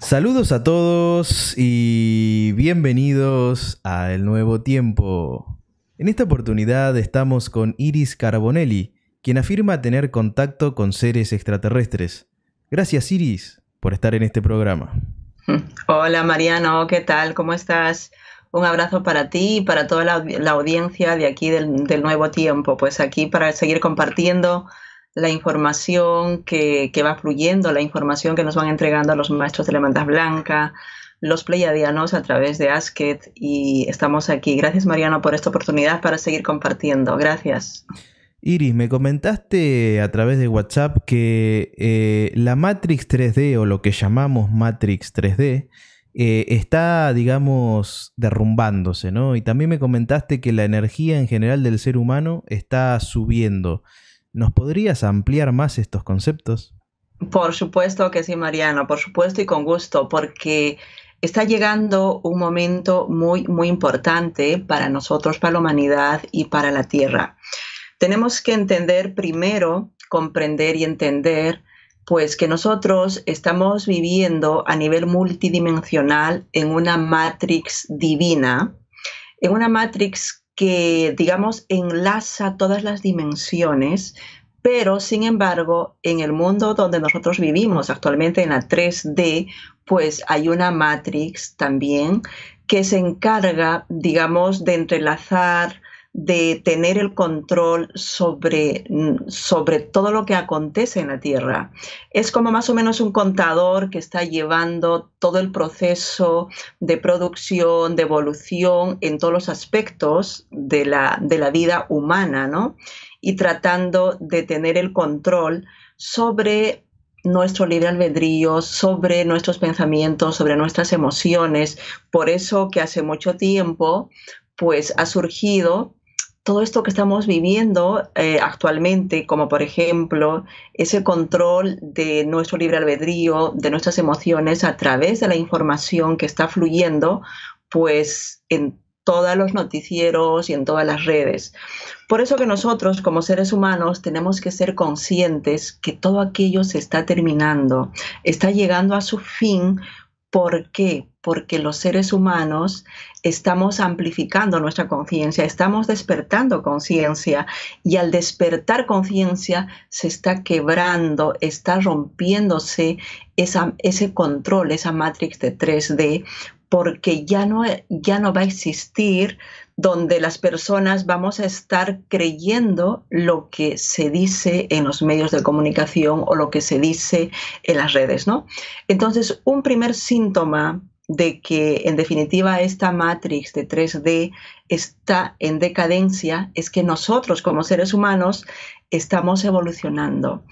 Saludos a todos y bienvenidos a El Nuevo Tiempo. En esta oportunidad estamos con Iris Carbonelli, quien afirma tener contacto con seres extraterrestres. Gracias Iris por estar en este programa. Hola Mariano, ¿qué tal? ¿Cómo estás? Un abrazo para ti y para toda la, audiencia de aquí del Nuevo Tiempo, pues aquí para seguir compartiendo la información que, va fluyendo, la información que nos van entregando a los maestros de la Manta Blanca, los pleiadianos a través de Asket y estamos aquí. Gracias Mariano por esta oportunidad para seguir compartiendo. Gracias. Iris, me comentaste a través de WhatsApp que eh, la Matrix 3D o lo que llamamos Matrix 3D eh, está, digamos, derrumbándose, ¿no? Y también me comentaste que la energía en general del ser humano está subiendo. ¿Nos podrías ampliar más estos conceptos? Por supuesto que sí, Mariano, por supuesto y con gusto, porque está llegando un momento muy, muy importante para nosotros, para la humanidad y para la Tierra. Tenemos que entender primero, comprender y entender, pues que nosotros estamos viviendo a nivel multidimensional en una matrix divina, en una matrix que, digamos, enlaza todas las dimensiones, pero sin embargo, en el mundo donde nosotros vivimos actualmente en la 3D, pues hay una matrix también que se encarga, digamos, de entrelazar de tener el control mm, sobre, todo lo que acontece en la Tierra. Es como más o menos un contador que está llevando todo el proceso de producción, de evolución en todos los aspectos de la, de la vida humana, ¿no? Y tratando de tener el control sobre nuestro libre albedrío, sobre nuestros pensamientos, sobre nuestras emociones. Por eso que hace mucho tiempo pues ha surgido todo esto que estamos viviendo eh, actualmente, como por ejemplo ese control de nuestro libre albedrío, de nuestras emociones a través de la información que está fluyendo, pues en todos los noticieros y en todas las redes. Por eso que nosotros como seres humanos tenemos que ser conscientes que todo aquello se está terminando, está llegando a su fin ¿Por qué? Porque los seres humanos estamos amplificando nuestra conciencia, estamos despertando conciencia y al despertar conciencia se está quebrando, está rompiéndose ese control, esa matrix de 3D, porque ya ya no va a existir donde las personas vamos a estar creyendo lo que se dice en los medios de comunicación o lo que se dice en las redes, ¿no? Entonces, un primer síntoma de que en definitiva esta matrix de 3D está en decadencia es que nosotros como seres humanos estamos evolucionando.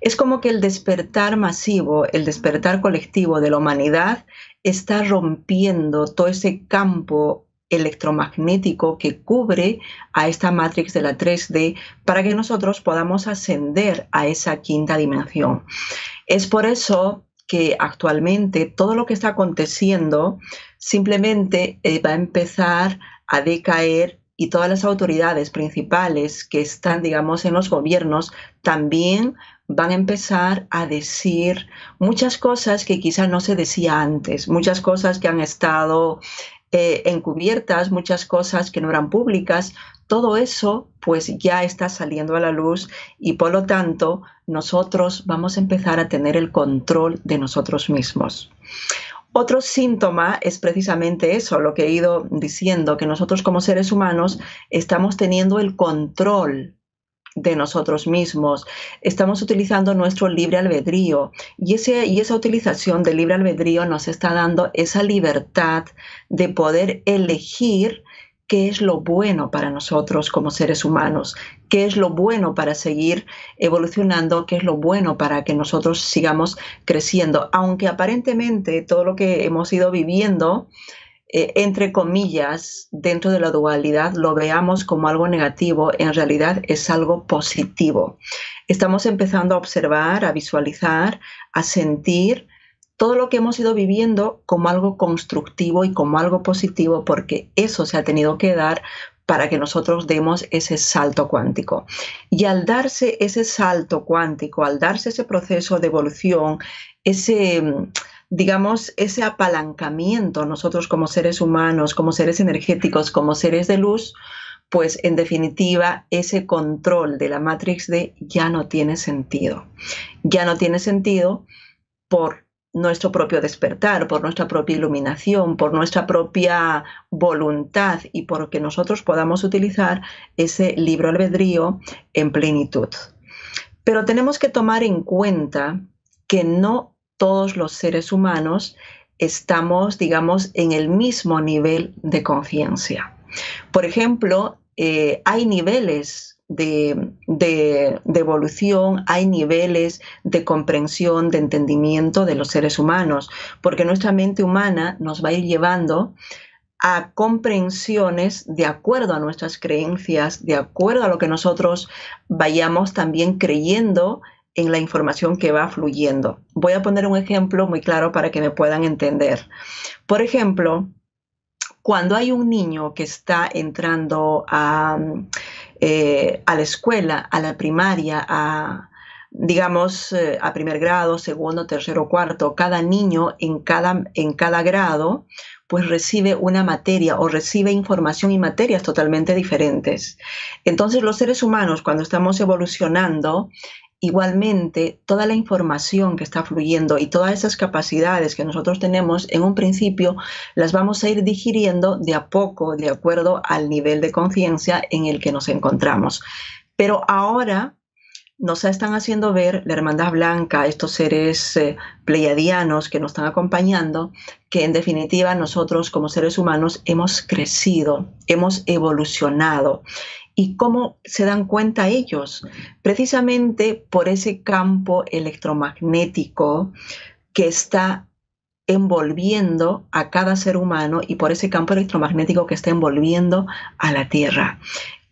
Es como que el despertar masivo, el despertar colectivo de la humanidad está rompiendo todo ese campo electromagnético que cubre a esta matrix de la 3D para que nosotros podamos ascender a esa quinta dimensión. Es por eso que actualmente todo lo que está aconteciendo simplemente eh, va a empezar a decaer y todas las autoridades principales que están, digamos, en los gobiernos también van a empezar a decir muchas cosas que quizás no se decía antes, muchas cosas que han estado eh, encubiertas, muchas cosas que no eran públicas, todo eso pues ya está saliendo a la luz y por lo tanto nosotros vamos a empezar a tener el control de nosotros mismos. Otro síntoma es precisamente eso, lo que he ido diciendo, que nosotros como seres humanos estamos teniendo el control de nosotros mismos. Estamos utilizando nuestro libre albedrío y, ese, y esa utilización del libre albedrío nos está dando esa libertad de poder elegir qué es lo bueno para nosotros como seres humanos, qué es lo bueno para seguir evolucionando, qué es lo bueno para que nosotros sigamos creciendo. Aunque aparentemente todo lo que hemos ido viviendo eh, entre comillas, dentro de la dualidad, lo veamos como algo negativo, en realidad es algo positivo. Estamos empezando a observar, a visualizar, a sentir todo lo que hemos ido viviendo como algo constructivo y como algo positivo, porque eso se ha tenido que dar para que nosotros demos ese salto cuántico. Y al darse ese salto cuántico, al darse ese proceso de evolución, ese digamos, ese apalancamiento nosotros como seres humanos, como seres energéticos, como seres de luz, pues en definitiva ese control de la Matrix D ya no tiene sentido. Ya no tiene sentido por nuestro propio despertar, por nuestra propia iluminación, por nuestra propia voluntad y porque nosotros podamos utilizar ese libro albedrío en plenitud. Pero tenemos que tomar en cuenta que no todos los seres humanos estamos, digamos, en el mismo nivel de conciencia. Por ejemplo, eh, hay niveles de, de, evolución, hay niveles de comprensión, de entendimiento de los seres humanos, porque nuestra mente humana nos va a ir llevando a comprensiones de acuerdo a nuestras creencias, de acuerdo a lo que nosotros vayamos también creyendo en la información que va fluyendo. Voy a poner un ejemplo muy claro para que me puedan entender. Por ejemplo, cuando hay un niño que está entrando a, eh, la escuela, a la primaria, a, digamos, eh, a primer grado, segundo, tercero, cuarto, cada niño en cada, en cada grado, pues recibe una materia o recibe información y materias totalmente diferentes. Entonces los seres humanos, cuando estamos evolucionando, Igualmente, toda la información que está fluyendo y todas esas capacidades que nosotros tenemos en un principio las vamos a ir digiriendo de a poco, de acuerdo al nivel de conciencia en el que nos encontramos. Pero ahora nos están haciendo ver la Hermandad Blanca, estos seres eh, pleiadianos que nos están acompañando, que en definitiva nosotros como seres humanos hemos crecido, hemos evolucionado ¿Y cómo se dan cuenta ellos? Precisamente por ese campo electromagnético que está envolviendo a cada ser humano y por ese campo electromagnético que está envolviendo a la Tierra.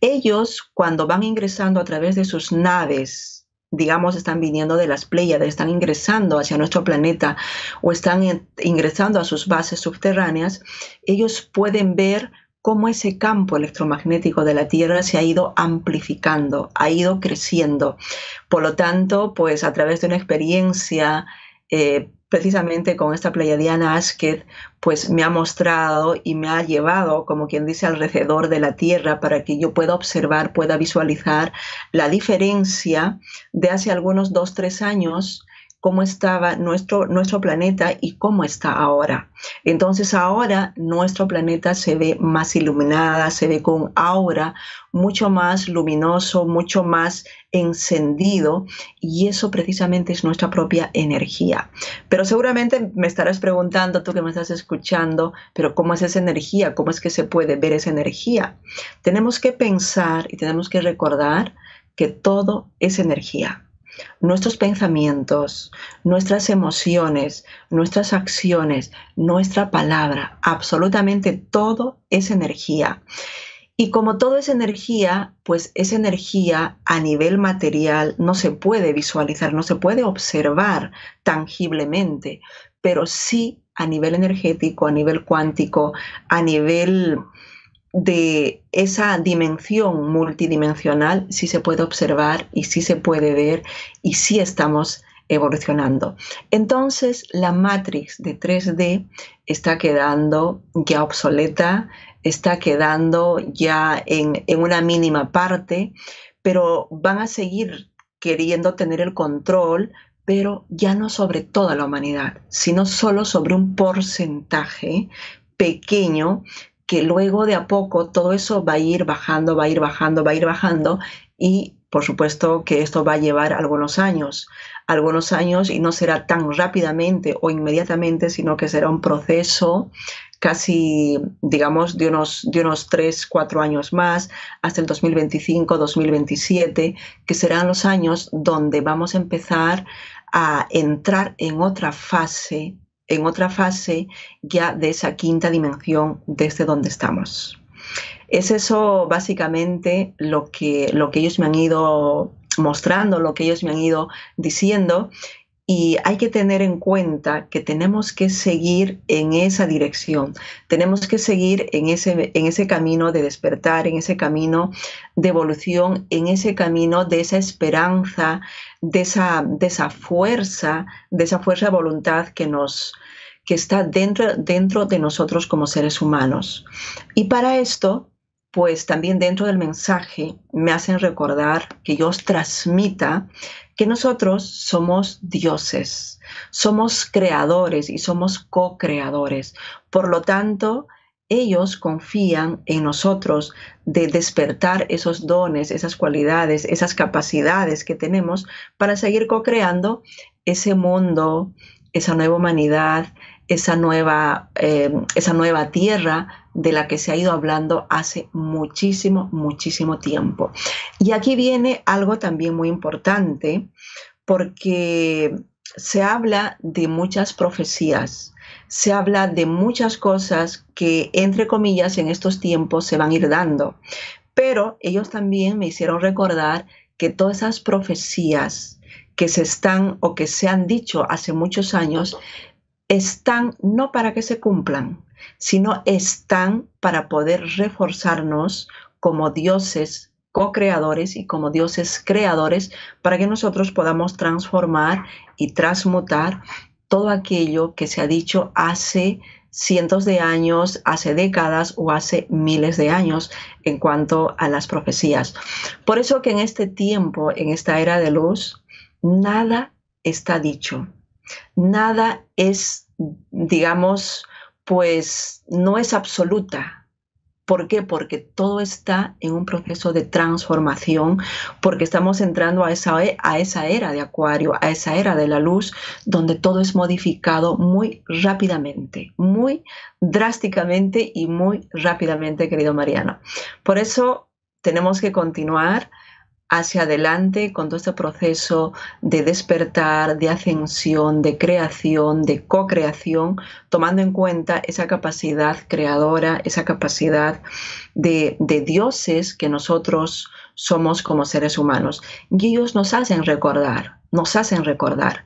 Ellos, cuando van ingresando a través de sus naves, digamos, están viniendo de las Pléyades, están ingresando hacia nuestro planeta o están ingresando a sus bases subterráneas, ellos pueden ver cómo ese campo electromagnético de la Tierra se ha ido amplificando, ha ido creciendo. Por lo tanto, pues a través de una experiencia eh, precisamente con esta pleiadiana Asket, pues me ha mostrado y me ha llevado, como quien dice, alrededor de la Tierra para que yo pueda observar, pueda visualizar la diferencia de hace algunos dos, tres años cómo estaba nuestro, nuestro planeta y cómo está ahora. Entonces ahora nuestro planeta se ve más iluminada, se ve con aura, mucho más luminoso, mucho más encendido y eso precisamente es nuestra propia energía. Pero seguramente me estarás preguntando, tú que me estás escuchando, pero ¿cómo es esa energía? ¿Cómo es que se puede ver esa energía? Tenemos que pensar y tenemos que recordar que todo es energía nuestros pensamientos, nuestras emociones, nuestras acciones, nuestra palabra, absolutamente todo es energía. Y como todo es energía, pues esa energía a nivel material no se puede visualizar, no se puede observar tangiblemente, pero sí a nivel energético, a nivel cuántico, a nivel de esa dimensión multidimensional si se puede observar y si se puede ver y si estamos evolucionando. Entonces, la matrix de 3D está quedando ya obsoleta, está quedando ya en, en, una mínima parte, pero van a seguir queriendo tener el control, pero ya no sobre toda la humanidad, sino solo sobre un porcentaje pequeño que luego de a poco todo eso va a ir bajando, va a ir bajando, va a ir bajando y por supuesto que esto va a llevar algunos años, algunos años y no será tan rápidamente o inmediatamente, sino que será un proceso casi, digamos, de unos, de unos 3, 4 años más, hasta el 2025, 2027, que serán los años donde vamos a empezar a entrar en otra fase en otra fase ya de esa quinta dimensión desde donde estamos. Es eso básicamente lo que, lo que ellos me han ido mostrando, lo que ellos me han ido diciendo y hay que tener en cuenta que tenemos que seguir en esa dirección, tenemos que seguir en ese, en ese camino de despertar, en ese camino de evolución, en ese camino de esa esperanza, de esa, esa fuerza, de esa fuerza de voluntad que nos que está dentro, dentro de nosotros como seres humanos. Y para esto pues también dentro del mensaje me hacen recordar que yo os transmita que nosotros somos dioses, somos creadores y somos co-creadores. Por lo tanto, ellos confían en nosotros de despertar esos dones, esas cualidades, esas capacidades que tenemos para seguir co-creando ese mundo, esa nueva humanidad, esa nueva, eh, esa nueva tierra de la que se ha ido hablando hace muchísimo, muchísimo tiempo. Y aquí viene algo también muy importante, porque se habla de muchas profecías, se habla de muchas cosas que, entre comillas, en estos tiempos se van a ir dando. Pero ellos también me hicieron recordar que todas esas profecías que se están o que se han dicho hace muchos años están no para que se cumplan, sino están para poder reforzarnos como dioses co-creadores y como dioses creadores para que nosotros podamos transformar y transmutar todo aquello que se ha dicho hace cientos de años, hace décadas o hace miles de años en cuanto a las profecías. Por eso que en este tiempo, en esta era de luz, nada está dicho, nada es, digamos, pues no es absoluta. ¿Por qué? Porque todo está en un proceso de transformación, porque estamos entrando a esa, e, a esa era de Acuario, a esa era de la luz, donde todo es modificado muy rápidamente, muy drásticamente y muy rápidamente, querido Mariano. Por eso tenemos que continuar hacia adelante con todo este proceso de despertar, de ascensión, de creación, de co-creación, tomando en cuenta esa capacidad creadora, esa capacidad de, dioses que nosotros somos como seres humanos. Y ellos nos hacen recordar, nos hacen recordar.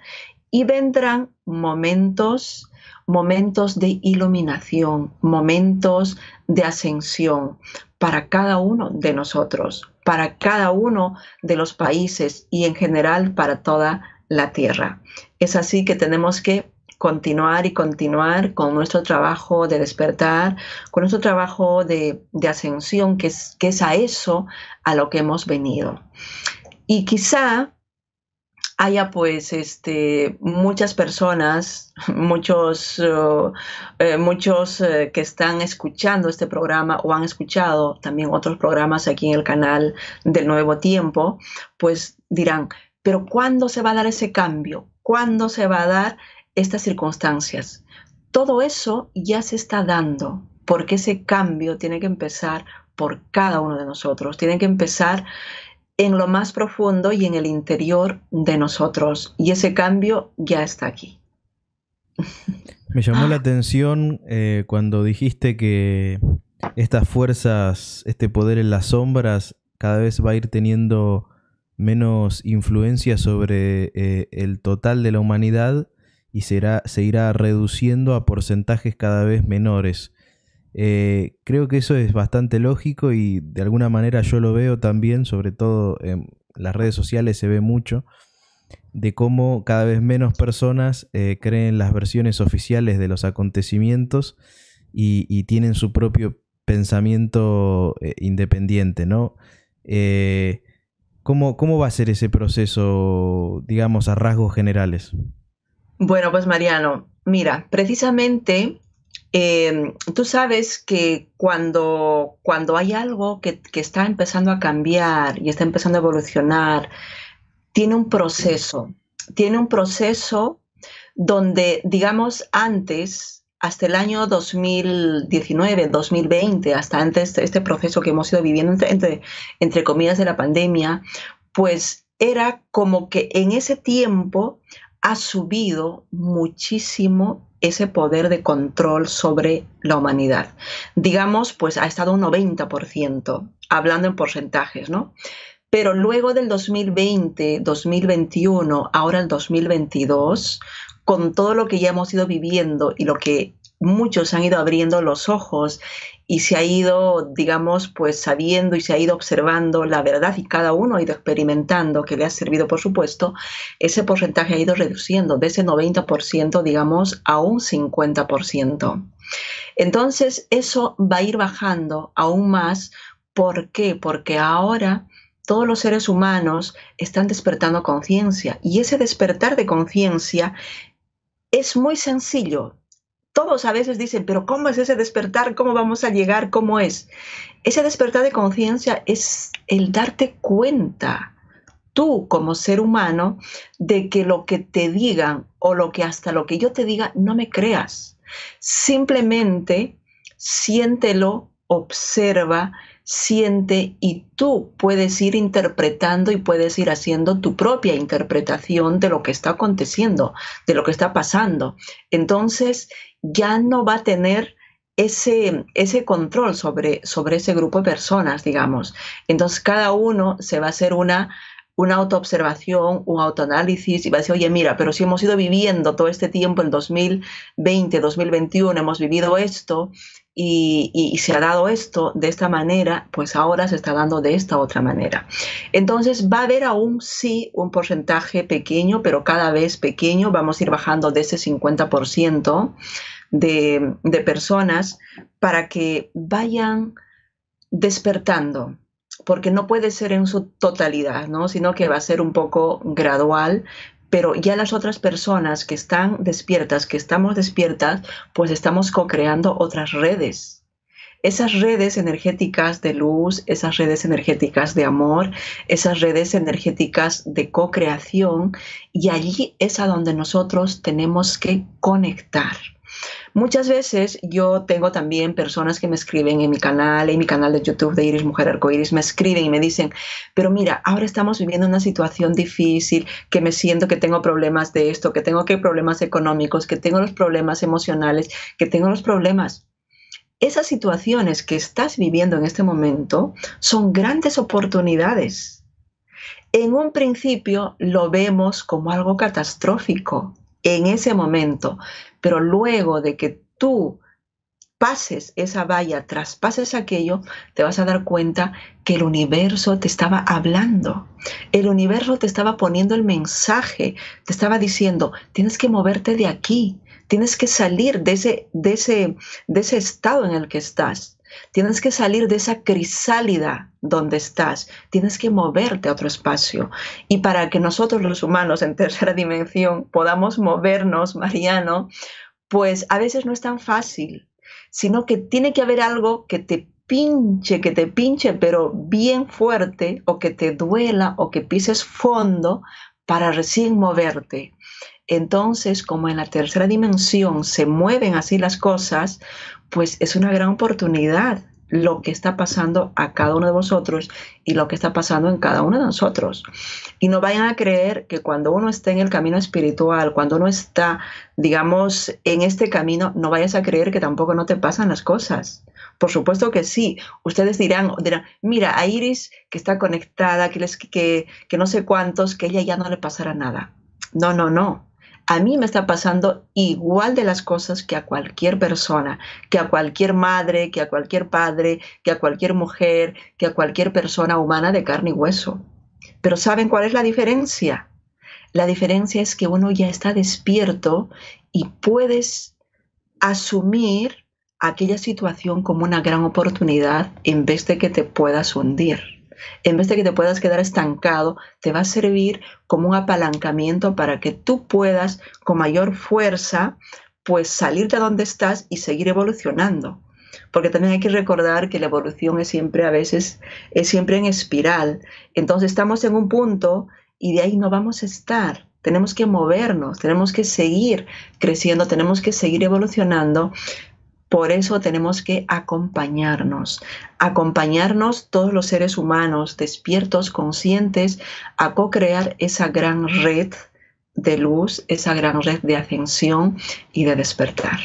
Y vendrán momentos momentos de iluminación, momentos de ascensión para cada uno de nosotros, para cada uno de los países y en general para toda la Tierra. Es así que tenemos que continuar y continuar con nuestro trabajo de despertar, con nuestro trabajo de, ascensión, que es a eso a lo que hemos venido. Y quizá haya pues este, muchas personas, muchos, oh, eh, muchos eh, que están escuchando este programa o han escuchado también otros programas aquí en el canal del Nuevo Tiempo, pues dirán, pero ¿cuándo se va a dar ese cambio? ¿Cuándo se va a dar estas circunstancias? Todo eso ya se está dando, porque ese cambio tiene que empezar por cada uno de nosotros, tiene que empezar en lo más profundo y en el interior de nosotros. Y ese cambio ya está aquí. Me llamó la ah. atención eh, cuando dijiste que estas fuerzas, este poder en las sombras, cada vez va a ir teniendo menos influencia sobre eh, el total de la humanidad y será, se irá reduciendo a porcentajes cada vez menores. Eh, creo que eso es bastante lógico y de alguna manera yo lo veo también, sobre todo en las redes sociales se ve mucho, de cómo cada vez menos personas eh, creen las versiones oficiales de los acontecimientos y, tienen su propio pensamiento eh, independiente, ¿no? ¿Cómo va a ser ese proceso, digamos, a rasgos generales? Bueno, pues Mariano, mira, precisamente Em, tú sabes que cuando, cuando hay algo que, está empezando a cambiar y está empezando a evolucionar, tiene un proceso, tiene un proceso donde, digamos, antes, hasta el año 2019, 2020, hasta antes de este proceso que hemos ido viviendo entre, entre, entre comillas de la pandemia, pues era como que en ese tiempo ha subido muchísimo ese poder de control sobre la humanidad. Digamos, pues ha estado un 90%, hablando en porcentajes, ¿no? Pero luego del 2020, 2021, ahora el 2022, con todo lo que ya hemos ido viviendo y lo que muchos han ido abriendo los ojos y se ha ido, digamos, pues sabiendo y se ha ido observando la verdad y cada uno ha ido experimentando, que le ha servido, por supuesto, ese porcentaje ha ido reduciendo de ese 90%, digamos, a un 50%. Entonces, eso va a ir bajando aún más. ¿Por qué? Porque ahora todos los seres humanos están despertando conciencia y ese despertar de conciencia es muy sencillo, todos a veces dicen, pero ¿cómo es ese despertar? ¿Cómo vamos a llegar? ¿Cómo es? Ese despertar de conciencia es el darte cuenta tú como ser humano de que lo que te digan o lo que hasta lo que yo te diga no me creas. Simplemente siéntelo, observa, siente y tú puedes ir interpretando y puedes ir haciendo tu propia interpretación de lo que está aconteciendo, de lo que está pasando. Entonces, ya no va a tener ese, ese control sobre, sobre ese grupo de personas, digamos. Entonces cada uno se va a hacer una, una autoobservación, un autoanálisis y va a decir, oye, mira, pero si hemos ido viviendo todo este tiempo, en 2020, 2021, hemos vivido esto, y, se ha dado esto de esta manera, pues ahora se está dando de esta otra manera. Entonces va a haber aún sí un porcentaje pequeño, pero cada vez pequeño, vamos a ir bajando de ese 50% de, de personas para que vayan despertando, porque no puede ser en su totalidad, ¿no? sino que va a ser un poco gradual, pero ya las otras personas que están despiertas, que estamos despiertas, pues estamos co-creando otras redes. Esas redes energéticas de luz, esas redes energéticas de amor, esas redes energéticas de co-creación, y allí es a donde nosotros tenemos que conectar Muchas veces yo tengo también personas que me escriben en mi canal, en mi canal de YouTube de Iris Mujer Arcoiris, me escriben y me dicen, pero mira, ahora estamos viviendo una situación difícil, que me siento que tengo problemas de esto, que tengo que problemas económicos, que tengo los problemas emocionales, que tengo los problemas. Esas situaciones que estás viviendo en este momento son grandes oportunidades. En un principio lo vemos como algo catastrófico, en ese momento. Pero luego de que tú pases esa valla, traspases aquello, te vas a dar cuenta que el universo te estaba hablando. El universo te estaba poniendo el mensaje, te estaba diciendo, tienes que moverte de aquí, tienes que salir de ese, de ese, de ese estado en el que estás. Tienes que salir de esa crisálida donde estás. Tienes que moverte a otro espacio. Y para que nosotros los humanos en tercera dimensión podamos movernos, Mariano, pues a veces no es tan fácil, sino que tiene que haber algo que te pinche, que te pinche, pero bien fuerte, o que te duela, o que pises fondo para recién moverte. Entonces, como en la tercera dimensión se mueven así las cosas, pues es una gran oportunidad lo que está pasando a cada uno de vosotros y lo que está pasando en cada uno de nosotros. Y no vayan a creer que cuando uno está en el camino espiritual, cuando uno está, digamos, en este camino, no vayas a creer que tampoco no te pasan las cosas. Por supuesto que sí. Ustedes dirán, dirán mira, a Iris que está conectada, que, les, que, que no sé cuántos, que ella ya no le pasará nada. No, no, no a mí me está pasando igual de las cosas que a cualquier persona, que a cualquier madre, que a cualquier padre, que a cualquier mujer, que a cualquier persona humana de carne y hueso. Pero ¿saben cuál es la diferencia? La diferencia es que uno ya está despierto y puedes asumir aquella situación como una gran oportunidad en vez de que te puedas hundir en vez de que te puedas quedar estancado, te va a servir como un apalancamiento para que tú puedas con mayor fuerza pues salir de donde estás y seguir evolucionando. Porque también hay que recordar que la evolución es siempre a veces, es siempre en espiral. Entonces estamos en un punto y de ahí no vamos a estar tenemos que movernos, tenemos que seguir creciendo, tenemos que seguir evolucionando por eso tenemos que acompañarnos, acompañarnos todos los seres humanos despiertos, conscientes, a co-crear esa gran red de luz, esa gran red de ascensión y de despertar.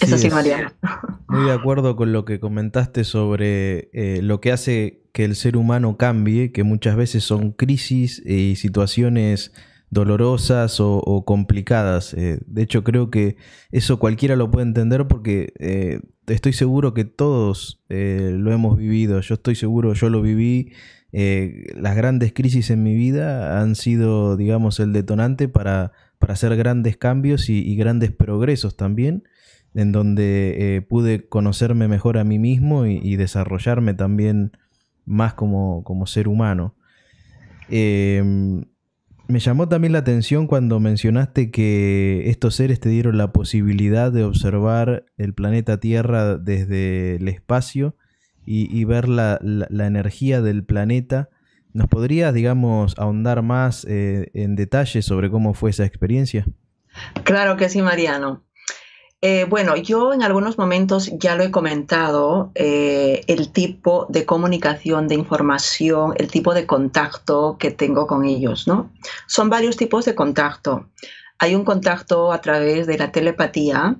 Eso sí, Muy de acuerdo con lo que comentaste sobre eh, lo que hace que el ser humano cambie, que muchas veces son crisis eh, y situaciones dolorosas o, complicadas. Eh, de hecho, creo que eso cualquiera lo puede entender porque eh, estoy seguro que todos eh, lo hemos vivido. Yo estoy seguro, yo lo viví. las grandes crisis en mi vida han sido, digamos, el detonante para, para hacer grandes cambios y, grandes progresos también en donde pude conocerme mejor a mí mismo y, desarrollarme también más como, como ser humano. Me llamó también la atención cuando mencionaste que estos seres te dieron la posibilidad de observar el planeta Tierra desde el espacio y, ver la, energía del planeta. ¿Nos podrías, digamos, ahondar más eh, en detalle sobre cómo fue esa experiencia? Claro que sí, Mariano. Eh, bueno, yo en algunos momentos ya lo he comentado, eh, el tipo de comunicación, de información, el tipo de contacto que tengo con ellos, ¿no? Son varios tipos de contacto. Hay un contacto a través de la telepatía,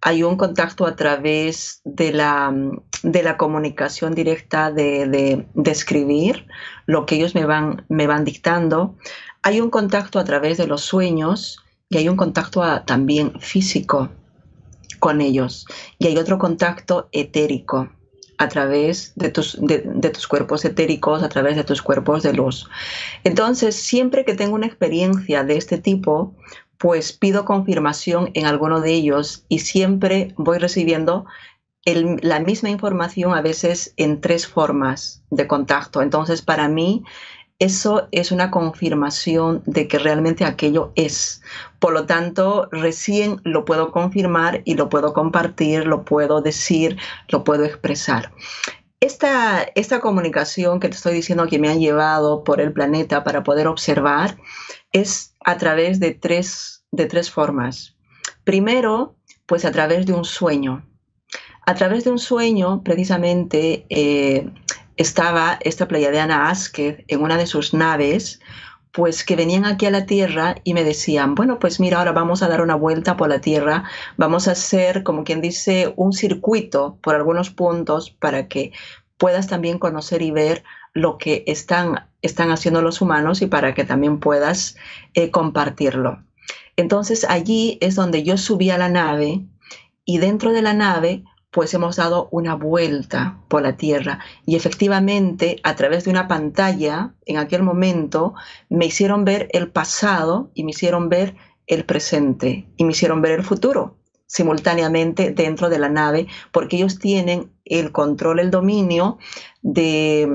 hay un contacto a través de la, comunicación directa de, escribir lo que ellos me van, dictando, hay un contacto a través de los sueños y hay un contacto también físico con ellos. Y hay otro contacto etérico a través de tus, de, tus, cuerpos etéricos, a través de tus cuerpos de luz. Entonces, siempre que tengo una experiencia de este tipo, pues pido confirmación en alguno de ellos y siempre voy recibiendo la misma información a veces en tres formas de contacto. Entonces, para mí, eso es una confirmación de que realmente aquello es. Por lo tanto, recién lo puedo confirmar y lo puedo compartir, lo puedo decir, lo puedo expresar. Esta, esta comunicación que te estoy diciendo que me han llevado por el planeta para poder observar es a través de tres, de tres formas. Primero, pues a través de un sueño. A través de un sueño, precisamente, eh, estaba esta playadeana Asquez en una de sus naves, pues que venían aquí a la Tierra y me decían, bueno, pues mira, ahora vamos a dar una vuelta por la Tierra, vamos a hacer, como quien dice, un circuito por algunos puntos para que puedas también conocer y ver lo que están, están haciendo los humanos y para que también puedas eh, compartirlo. Entonces allí es donde yo subí a la nave y dentro de la nave pues hemos dado una vuelta por la Tierra. Y efectivamente, a través de una pantalla, en aquel momento, me hicieron ver el pasado y me hicieron ver el presente y me hicieron ver el futuro simultáneamente dentro de la nave, porque ellos tienen el control, el dominio de,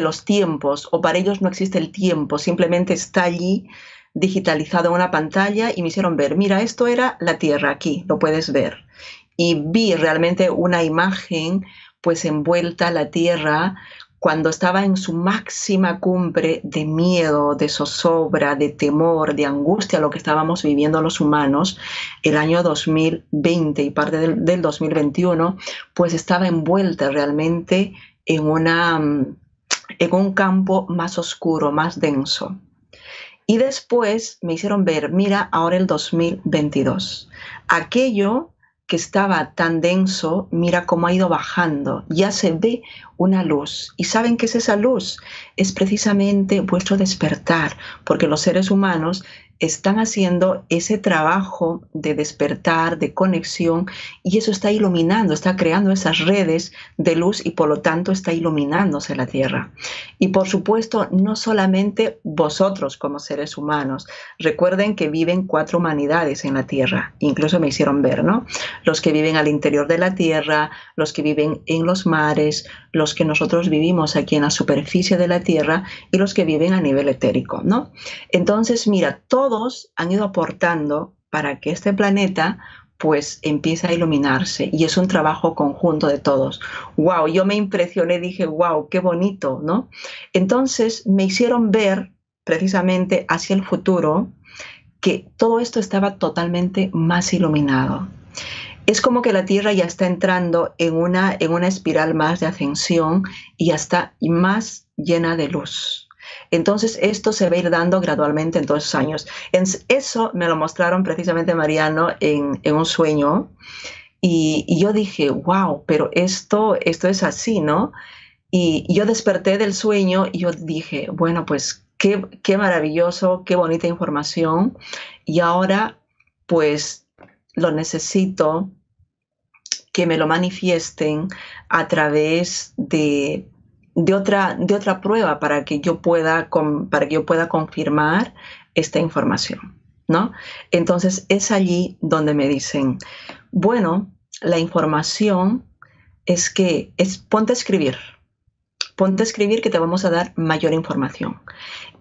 los tiempos, o para ellos no existe el tiempo, simplemente está allí digitalizado en una pantalla y me hicieron ver, mira, esto era la Tierra aquí, lo puedes ver, y vi realmente una imagen pues envuelta la tierra cuando estaba en su máxima cumbre de miedo, de zozobra, de temor, de angustia, lo que estábamos viviendo los humanos, el año 2020 y parte del, del 2021, pues estaba envuelta realmente en, una, en un campo más oscuro, más denso. Y después me hicieron ver, mira, ahora el 2022, aquello que estaba tan denso, mira cómo ha ido bajando. Ya se ve una luz y saben que es esa luz, es precisamente vuestro despertar, porque los seres humanos están haciendo ese trabajo de despertar, de conexión, y eso está iluminando, está creando esas redes de luz y por lo tanto está iluminándose la Tierra. Y por supuesto, no solamente vosotros como seres humanos, recuerden que viven cuatro humanidades en la Tierra, incluso me hicieron ver, ¿no? Los que viven al interior de la Tierra, los que viven en los mares, los que nosotros vivimos aquí en la superficie de la Tierra y los que viven a nivel etérico, ¿no? Entonces, mira, todos han ido aportando para que este planeta pues empieza a iluminarse y es un trabajo conjunto de todos. Wow, yo me impresioné, dije, wow, qué bonito, ¿no? Entonces me hicieron ver precisamente hacia el futuro que todo esto estaba totalmente más iluminado es como que la Tierra ya está entrando en una, en una espiral más de ascensión y ya está más llena de luz. Entonces esto se va a ir dando gradualmente en todos los años. eso me lo mostraron precisamente Mariano en, un sueño y, yo dije, wow, pero esto, esto es así, ¿no? Y, yo desperté del sueño y yo dije, bueno, pues qué, qué maravilloso, qué bonita información. Y ahora, pues lo necesito que me lo manifiesten a través de, otra, de otra prueba para que yo pueda, para que yo pueda confirmar esta información. ¿no? Entonces es allí donde me dicen, bueno, la información es que es, ponte a escribir, ponte a escribir que te vamos a dar mayor información.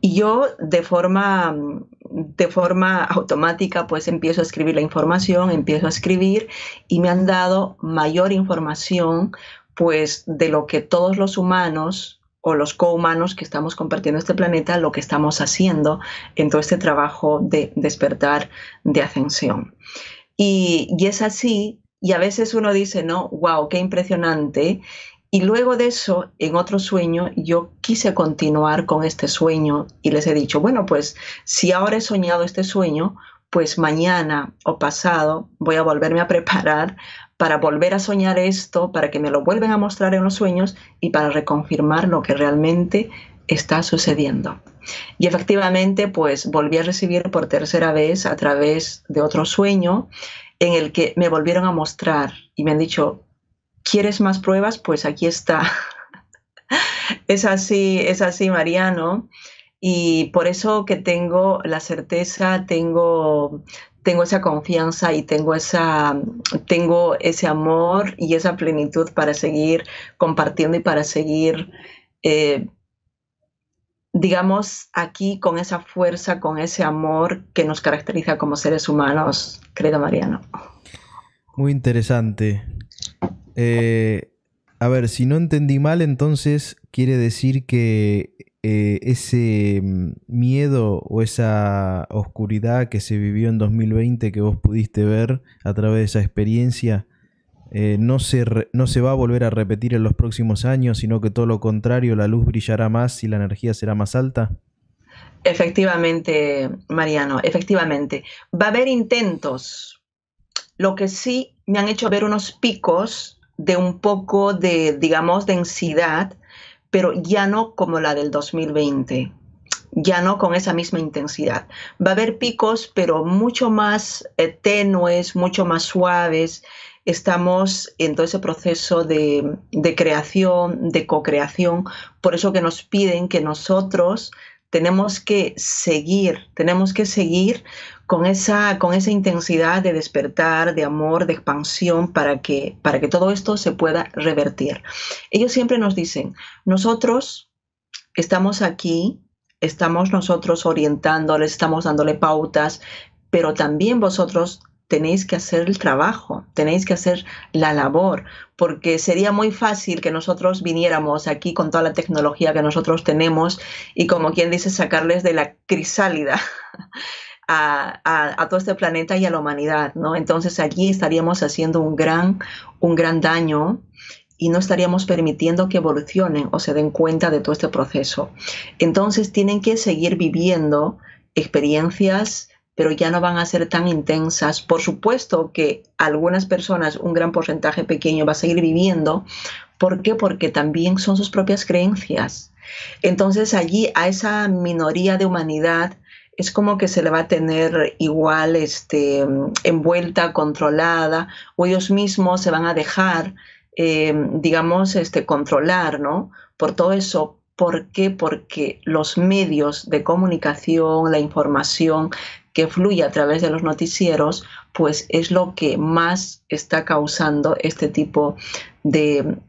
Y yo de forma, de forma automática pues empiezo a escribir la información, empiezo a escribir y me han dado mayor información pues de lo que todos los humanos o los cohumanos que estamos compartiendo este planeta, lo que estamos haciendo en todo este trabajo de despertar, de ascensión. Y, y es así, y a veces uno dice, no, wow, qué impresionante, y luego de eso, en otro sueño, yo quise continuar con este sueño y les he dicho, bueno, pues si ahora he soñado este sueño, pues mañana o pasado voy a volverme a preparar para volver a soñar esto, para que me lo vuelvan a mostrar en los sueños y para reconfirmar lo que realmente está sucediendo. Y efectivamente, pues volví a recibir por tercera vez a través de otro sueño en el que me volvieron a mostrar y me han dicho, ¿Quieres más pruebas? Pues aquí está. es así, es así, Mariano. Y por eso que tengo la certeza, tengo, tengo esa confianza y tengo, esa, tengo ese amor y esa plenitud para seguir compartiendo y para seguir, eh, digamos, aquí con esa fuerza, con ese amor que nos caracteriza como seres humanos, creo, Mariano. Muy interesante. Eh, a ver, si no entendí mal, entonces quiere decir que eh, ese mm, miedo o esa oscuridad que se vivió en 2020 que vos pudiste ver a través de esa experiencia, eh, no, se no se va a volver a repetir en los próximos años, sino que todo lo contrario, la luz brillará más y la energía será más alta. Efectivamente, Mariano, efectivamente. Va a haber intentos. Lo que sí me han hecho ver unos picos de un poco de, digamos, densidad, pero ya no como la del 2020, ya no con esa misma intensidad. Va a haber picos, pero mucho más eh, tenues, mucho más suaves. Estamos en todo ese proceso de, de creación, de co-creación, por eso que nos piden que nosotros tenemos que seguir, tenemos que seguir con esa, con esa intensidad de despertar, de amor, de expansión, para que, para que todo esto se pueda revertir. Ellos siempre nos dicen, nosotros estamos aquí, estamos nosotros orientándoles, estamos dándole pautas, pero también vosotros tenéis que hacer el trabajo, tenéis que hacer la labor, porque sería muy fácil que nosotros viniéramos aquí con toda la tecnología que nosotros tenemos y como quien dice sacarles de la crisálida a, todo este planeta y a la humanidad, ¿no? Entonces allí estaríamos haciendo un gran, un gran daño y no estaríamos permitiendo que evolucionen o se den cuenta de todo este proceso. Entonces tienen que seguir viviendo experiencias pero ya no van a ser tan intensas. Por supuesto que algunas personas, un gran porcentaje pequeño, va a seguir viviendo. ¿Por qué? Porque también son sus propias creencias. Entonces allí a esa minoría de humanidad es como que se le va a tener igual este, envuelta, controlada, o ellos mismos se van a dejar, eh, digamos, este, controlar, ¿no? Por todo eso. ¿Por qué? Porque los medios de comunicación, la información que fluye a través de los noticieros, pues es lo que más está causando este tipo de,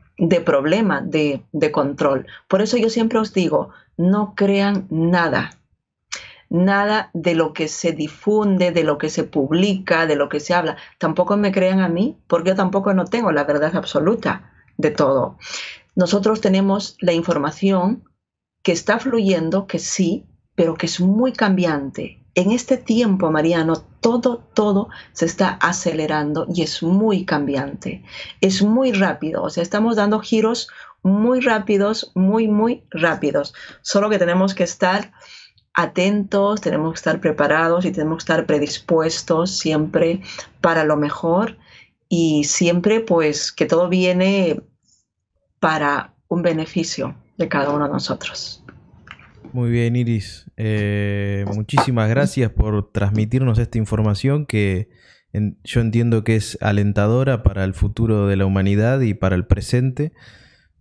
problema de, de control. Por eso yo siempre os digo, no crean nada, nada de lo que se difunde, de lo que se publica, de lo que se habla. Tampoco me crean a mí, porque yo tampoco no tengo la verdad absoluta de todo. Nosotros tenemos la información que está fluyendo, que sí, pero que es muy cambiante. En este tiempo, Mariano, todo, todo se está acelerando y es muy cambiante. Es muy rápido, o sea, estamos dando giros muy rápidos, muy, muy rápidos. Solo que tenemos que estar atentos, tenemos que estar preparados y tenemos que estar predispuestos siempre para lo mejor y siempre pues que todo viene para un beneficio de cada uno de nosotros. Muy bien, Iris. Eh, muchísimas gracias por transmitirnos esta información que yo entiendo que es alentadora para el futuro de la humanidad y para el presente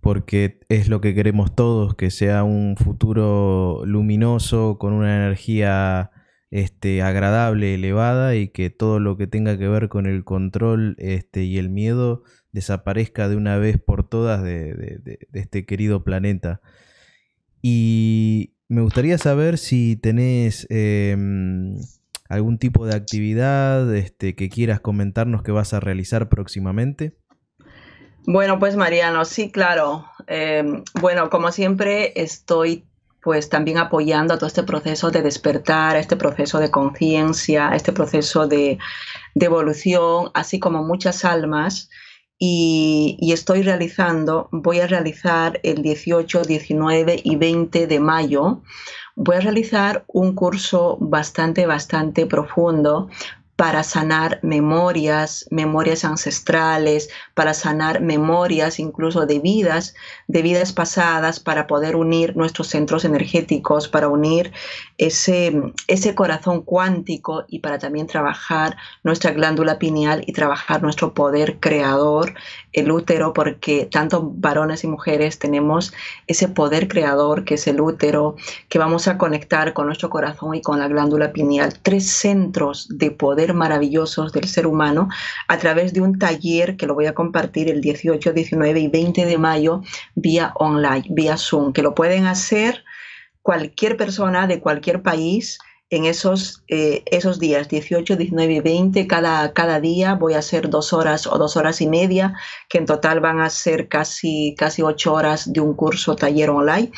porque es lo que queremos todos, que sea un futuro luminoso, con una energía este, agradable, elevada, y que todo lo que tenga que ver con el control este, y el miedo desaparezca de una vez por todas de, este querido planeta. Y me gustaría saber si tenés em, algún tipo de actividad este, que quieras comentarnos que vas a realizar próximamente. Bueno, pues Mariano, sí, claro. Eh, bueno, como siempre, estoy pues también apoyando a todo este proceso de despertar, a este proceso de conciencia, este proceso de, evolución, así como muchas almas. Y, y, estoy realizando, voy a realizar el 18, 19 y 20 de mayo, voy a realizar un curso bastante, bastante profundo para sanar memorias, memorias ancestrales, para sanar memorias incluso de vidas, de vidas pasadas, para poder unir nuestros centros energéticos, para unir ese, ese corazón cuántico y para también trabajar nuestra glándula pineal y trabajar nuestro poder creador el útero, porque tanto varones y mujeres tenemos ese poder creador que es el útero, que vamos a conectar con nuestro corazón y con la glándula pineal, tres centros de poder maravillosos del ser humano, a través de un taller que lo voy a compartir el 18, 19 y 20 de mayo vía online, vía Zoom, que lo pueden hacer cualquier persona de cualquier país en esos, eh, esos días, 18, 19 y 20, cada, cada día voy a hacer dos horas o dos horas y media, que en total van a ser casi, casi ocho horas de un curso taller online,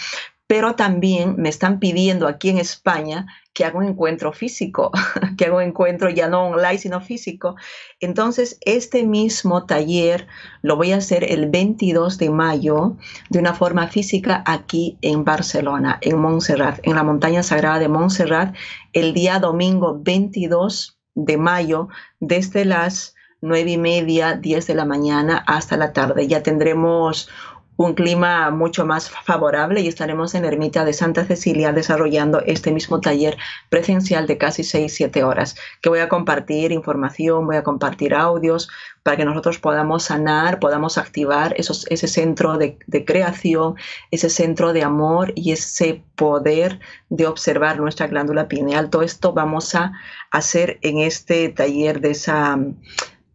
pero también me están pidiendo aquí en España que haga un encuentro físico, que haga un encuentro ya no online, sino físico. Entonces, este mismo taller lo voy a hacer el 22 de mayo de una forma física aquí en Barcelona, en Montserrat, en la montaña sagrada de Montserrat, el día domingo 22 de mayo, desde las 9 y media, 10 de la mañana hasta la tarde. Ya tendremos un clima mucho más favorable y estaremos en Ermita de Santa Cecilia desarrollando este mismo taller presencial de casi 6-7 horas, que voy a compartir información, voy a compartir audios para que nosotros podamos sanar, podamos activar esos, ese centro de, creación, ese centro de amor y ese poder de observar nuestra glándula pineal. Todo esto vamos a hacer en este taller de esa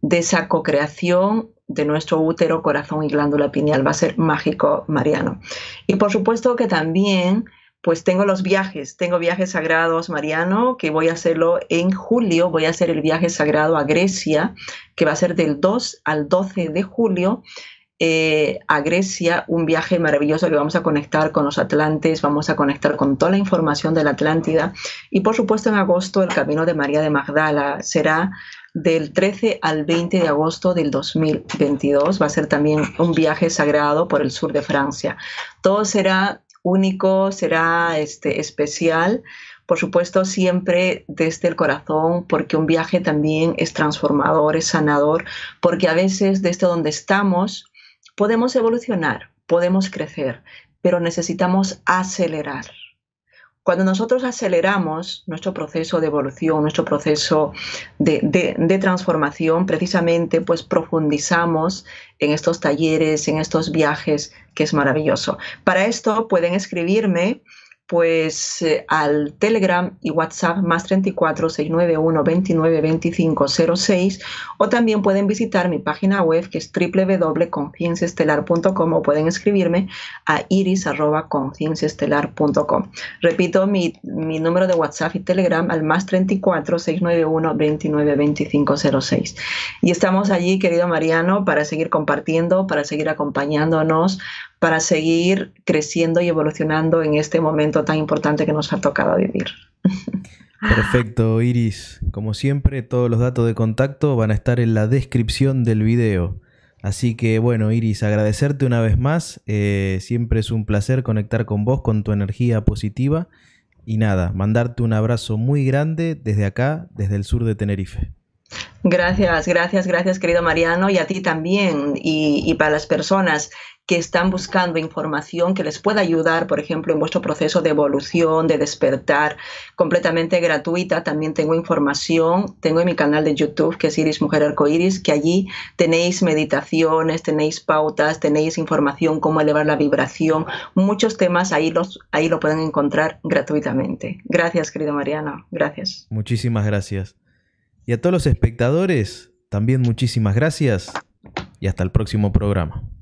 de esa cocreación de nuestro útero, corazón y glándula pineal. Va a ser mágico, Mariano. Y por supuesto que también pues tengo los viajes, tengo viajes sagrados, Mariano, que voy a hacerlo en julio, voy a hacer el viaje sagrado a Grecia, que va a ser del 2 al 12 de julio. Eh, a Grecia, un viaje maravilloso que vamos a conectar con los Atlantes, vamos a conectar con toda la información de la Atlántida y por supuesto en agosto el Camino de María de Magdala será del 13 al 20 de agosto del 2022. Va a ser también un viaje sagrado por el sur de Francia. Todo será único, será este, especial por supuesto, siempre desde el corazón, porque un viaje también es transformador, es sanador, porque a veces desde donde estamos podemos evolucionar, podemos crecer, pero necesitamos acelerar. Cuando nosotros aceleramos nuestro proceso de evolución, nuestro proceso de, transformación, precisamente pues profundizamos en estos talleres, en estos viajes, que es maravilloso. Para esto pueden escribirme pues eh, al Telegram y WhatsApp más 34 691 29 06 o también pueden visitar mi página web que es www.concienciestelar.com o pueden escribirme a iris.concienciestelar.com. Repito mi, mi, número de WhatsApp y Telegram al más 34 691 29 25 06. Y estamos allí, querido Mariano, para seguir compartiendo, para seguir acompañándonos, para seguir creciendo y evolucionando en este momento tan importante que nos ha tocado vivir. Perfecto, Iris. Como siempre, todos los datos de contacto van a estar en la descripción del video. Así que bueno, Iris, agradecerte una vez más. Eh, siempre es un placer conectar con vos, con tu energía positiva. Y nada, mandarte un abrazo muy grande desde acá, desde el sur de Tenerife. Gracias, gracias, gracias querido Mariano y a ti también y, para las personas que están buscando información que les pueda ayudar, por ejemplo, en vuestro proceso de evolución, de despertar, completamente gratuita. También tengo información, tengo en mi canal de YouTube, que es Iris Mujer Arcoiris, que allí tenéis meditaciones, tenéis pautas, tenéis información, cómo elevar la vibración, muchos temas, ahí, los, ahí lo pueden encontrar gratuitamente. Gracias, querido Mariano, gracias. Muchísimas gracias. Y a todos los espectadores, también muchísimas gracias y hasta el próximo programa.